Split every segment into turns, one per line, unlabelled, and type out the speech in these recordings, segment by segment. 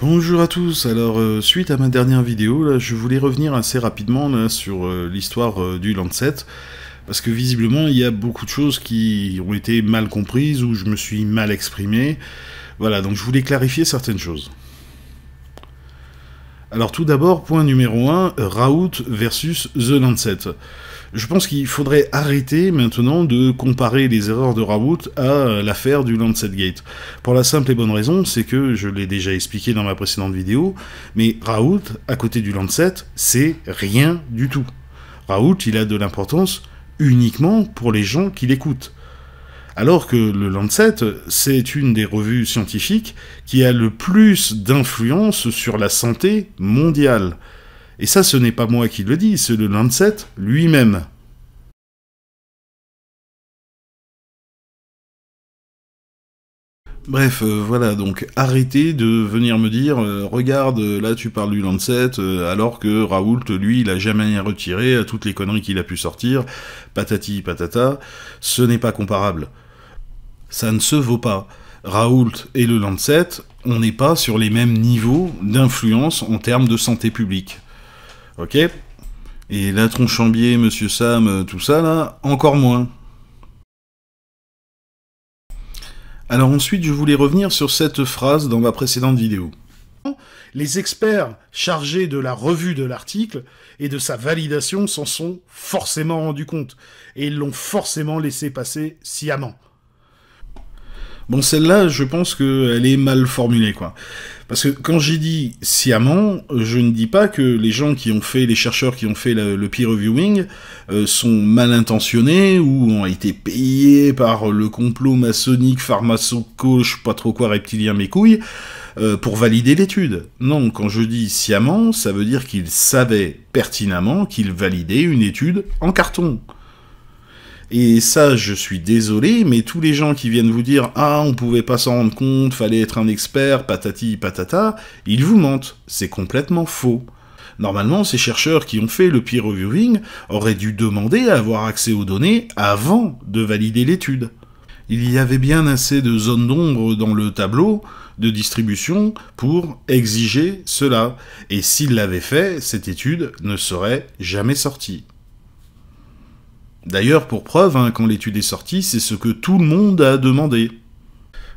Bonjour à tous, alors euh, suite à ma dernière vidéo, je voulais revenir assez rapidement sur euh, l'histoire euh, du Lancet, parce que visiblement il y a beaucoup de choses qui ont été mal comprises ou je me suis mal exprimé. Voilà, donc je voulais clarifier certaines choses. Alors tout d'abord, point numéro 1, Raout versus The Lancet je pense qu'il faudrait arrêter maintenant de comparer les erreurs de Raoult à l'affaire du Lancet Gate. Pour la simple et bonne raison, c'est que, je l'ai déjà expliqué dans ma précédente vidéo, mais Raoult, à côté du Lancet, c'est rien du tout. Raoult, il a de l'importance uniquement pour les gens qui l'écoutent. Alors que le Lancet, c'est une des revues scientifiques qui a le plus d'influence sur la santé mondiale. Et ça, ce n'est pas moi qui le dis, c'est le Lancet lui-même. Bref, euh, voilà, donc arrêtez de venir me dire euh, regarde, euh, là tu parles du Lancet, alors que Raoult, lui, il a jamais retiré à toutes les conneries qu'il a pu sortir, patati patata, ce n'est pas comparable. Ça ne se vaut pas. Raoult et le Lancet, on n'est pas sur les mêmes niveaux d'influence en termes de santé publique. Ok Et la Tronchambier, Monsieur Sam, euh, tout ça, là, encore moins. Alors ensuite, je voulais revenir sur cette phrase dans ma précédente vidéo. Les experts chargés de la revue de l'article et de sa validation s'en sont forcément rendus compte, et ils l'ont forcément laissé passer sciemment. Bon, celle-là, je pense qu'elle est mal formulée, quoi. Parce que quand j'ai dit sciemment, je ne dis pas que les gens qui ont fait, les chercheurs qui ont fait le, peer reviewing euh, sont mal intentionnés ou ont été payés par le complot maçonnique, pharmaco, je pas trop quoi, reptilien mes couilles, euh, pour valider l'étude. Non, quand je dis sciemment, ça veut dire qu'ils savaient pertinemment qu'ils validaient une étude en carton. Et ça, je suis désolé, mais tous les gens qui viennent vous dire Ah, on pouvait pas s'en rendre compte, fallait être un expert, patati patata, ils vous mentent. C'est complètement faux. Normalement, ces chercheurs qui ont fait le peer reviewing auraient dû demander à avoir accès aux données avant de valider l'étude. Il y avait bien assez de zones d'ombre dans le tableau de distribution pour exiger cela. Et s'ils l'avaient fait, cette étude ne serait jamais sortie. D'ailleurs, pour preuve, hein, quand l'étude est sortie, c'est ce que tout le monde a demandé.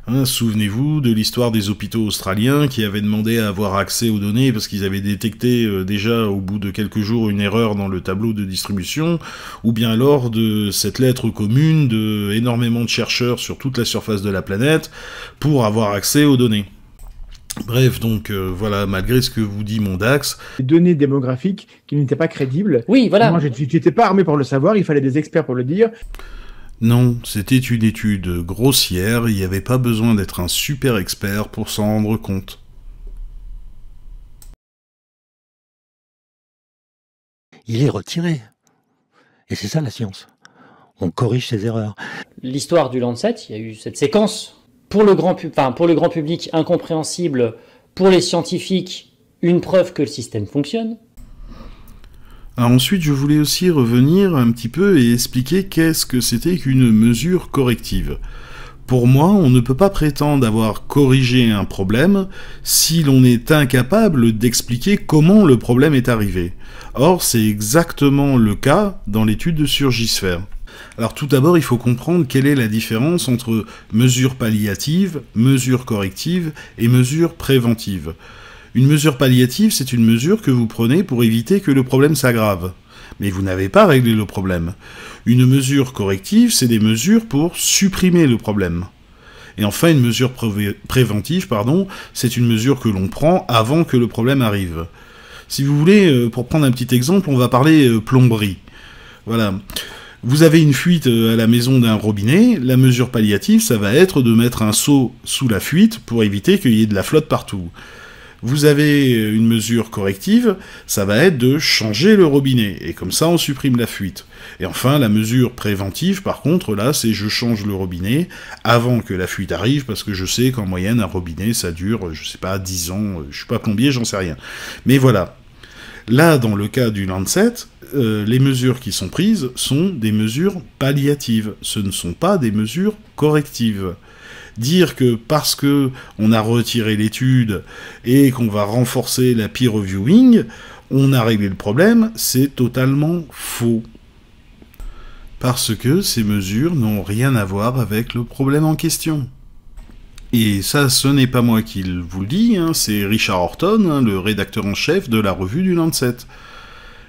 Hein, souvenez-vous de l'histoire des hôpitaux australiens qui avaient demandé à avoir accès aux données parce qu'ils avaient détecté euh, déjà au bout de quelques jours une erreur dans le tableau de distribution, ou bien alors de cette lettre commune de énormément de chercheurs sur toute la surface de la planète pour avoir accès aux données. Bref, donc euh, voilà, malgré ce que vous dit Mondax. Les données démographiques qui n'étaient pas crédibles. Oui, voilà. Moi, j'étais pas armé pour le savoir, il fallait des experts pour le dire. Non, c'était une étude grossière, il n'y avait pas besoin d'être un super expert pour s'en rendre compte. Il est retiré. Et c'est ça la science. On corrige ses erreurs. L'histoire du Lancet, il y a eu cette séquence pour le grand, public incompréhensible, pour les scientifiques, une preuve que le système fonctionne. Ah, ensuite, je voulais aussi revenir un petit peu et expliquer qu'est-ce que c'était qu'une mesure corrective. Pour moi, on ne peut pas prétendre avoir corrigé un problème si l'on est incapable d'expliquer comment le problème est arrivé. Or, c'est exactement le cas dans l'étude de Surgisphère. Alors tout d'abord, il faut comprendre quelle est la différence entre mesure palliative, mesure corrective et mesure préventive. Une mesure palliative, c'est une mesure que vous prenez pour éviter que le problème s'aggrave. Mais vous n'avez pas réglé le problème. Une mesure corrective, c'est des mesures pour supprimer le problème. Et enfin, une mesure préventive, pardon, c'est une mesure que l'on prend avant que le problème arrive. Si vous voulez, euh, pour prendre un petit exemple, on va parler euh, plomberie. Voilà. Vous avez une fuite euh, à la maison d'un robinet, la mesure palliative, ça va être de mettre un seau sous la fuite pour éviter qu'il y ait de la flotte partout. Vous avez euh, une mesure corrective, ça va être de changer le robinet, et comme ça on supprime la fuite. Et enfin, la mesure préventive, par contre, là, c'est je change le robinet avant que la fuite arrive, parce que je sais qu'en moyenne, un robinet, ça dure, euh, je sais pas, 10 ans, je suis pas plombier, j'en sais rien. Mais voilà, Là, dans le cas du Lancet, euh, les mesures qui sont prises sont des mesures palliatives, ce ne sont pas des mesures correctives. Dire que parce que on a retiré l'étude et qu'on va renforcer la peer reviewing, on a réglé le problème, c'est totalement faux. Parce que ces mesures n'ont rien à voir avec le problème en question. Et ça, ce n'est pas moi qui vous le dis, hein, c'est Richard Horton, hein, le rédacteur en chef de la revue du Lancet.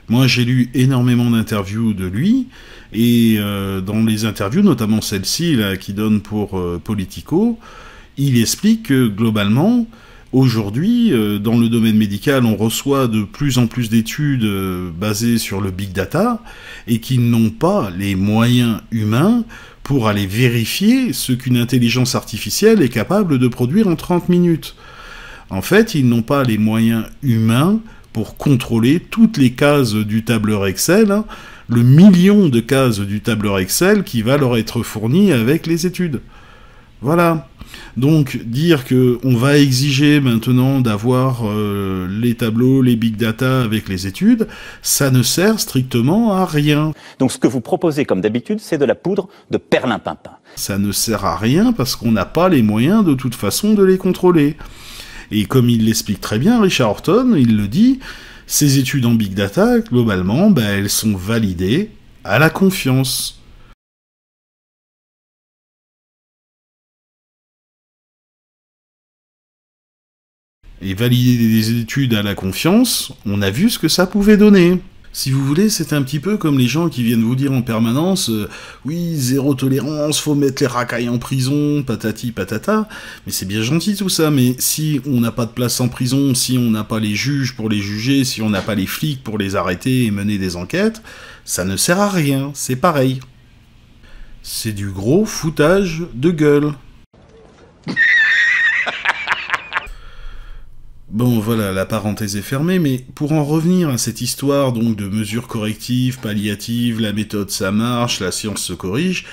Moi, j'ai lu énormément d'interviews de lui, et euh, dans les interviews, notamment celle-ci qui donne pour euh, Politico, il explique que globalement, Aujourd'hui, euh, dans le domaine médical, on reçoit de plus en plus d'études euh, basées sur le big data et qui n'ont pas les moyens humains pour aller vérifier ce qu'une intelligence artificielle est capable de produire en 30 minutes. En fait, ils n'ont pas les moyens humains pour contrôler toutes les cases du tableur Excel, hein, le million de cases du tableur Excel qui va leur être fourni avec les études. Voilà. Donc dire que on va exiger maintenant d'avoir euh, les tableaux, les big data avec les études, ça ne sert strictement à rien. Donc ce que vous proposez comme d'habitude, c'est de la poudre de perlimpinpin. Ça ne sert à rien parce qu'on n'a pas les moyens de toute façon de les contrôler. Et comme il l'explique très bien, Richard Horton, il le dit, ces études en big data, globalement, ben, elles sont validées à la confiance. et valider des études à la confiance, on a vu ce que ça pouvait donner. Si vous voulez, c'est un petit peu comme les gens qui viennent vous dire en permanence euh, oui, zéro tolérance, faut mettre les racailles en prison, patati patata. Mais c'est bien gentil tout ça, mais si on n'a pas de place en prison, si on n'a pas les juges pour les juger, si on n'a pas les flics pour les arrêter et mener des enquêtes, ça ne sert à rien, c'est pareil. C'est du gros foutage de gueule. Bon voilà, la parenthèse est fermée, mais pour en revenir à cette histoire donc de mesures correctives, palliatives, la méthode ça marche, la science se corrige,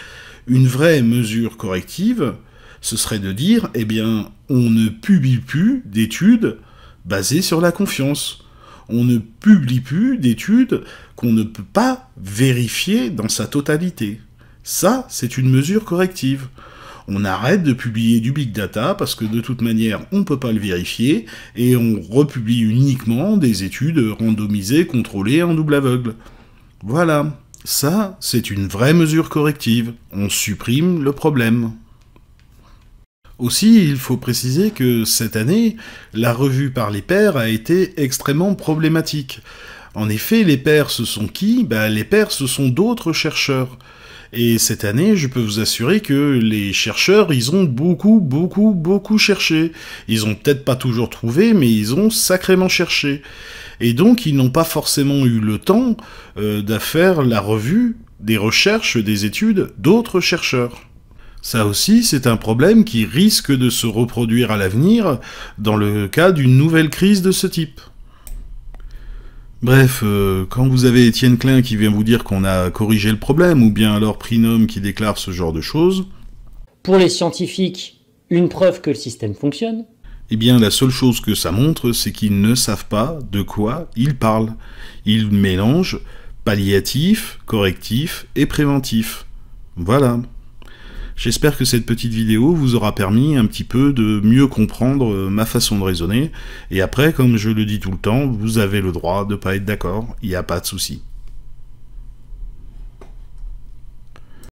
une vraie mesure corrective, ce serait de dire, eh bien, on ne publie plus d'études basées sur la confiance. On ne publie plus d'études qu'on ne peut pas vérifier dans sa totalité. Ça, c'est une mesure corrective on arrête de publier du big data parce que de toute manière on peut pas le vérifier et on republie uniquement des études randomisées, contrôlées en double aveugle. Voilà, ça c'est une vraie mesure corrective, on supprime le problème. Aussi, il faut préciser que cette année, la revue par les pairs a été extrêmement problématique. En effet, les pairs, ce sont qui ben, Les pairs, ce sont d'autres chercheurs. Et cette année, je peux vous assurer que les chercheurs, ils ont beaucoup, beaucoup, beaucoup cherché. Ils ont peut-être pas toujours trouvé, mais ils ont sacrément cherché. Et donc, ils n'ont pas forcément eu le temps euh, d'affaire la revue des recherches, des études d'autres chercheurs. Ça aussi, c'est un problème qui risque de se reproduire à l'avenir dans le cas d'une nouvelle crise de ce type. Bref, euh, quand vous avez Étienne Klein qui vient vous dire qu'on a corrigé le problème, ou bien alors Prinom qui déclare ce genre de choses. Pour les scientifiques, une preuve que le système fonctionne. Eh bien, la seule chose que ça montre, c'est qu'ils ne savent pas de quoi ils parlent. Ils mélangent palliatif, correctif et préventif. Voilà. J'espère que cette petite vidéo vous aura permis un petit peu de mieux comprendre euh, ma façon de raisonner. Et après, comme je le dis tout le temps, vous avez le droit de pas être d'accord, il n'y a pas de souci.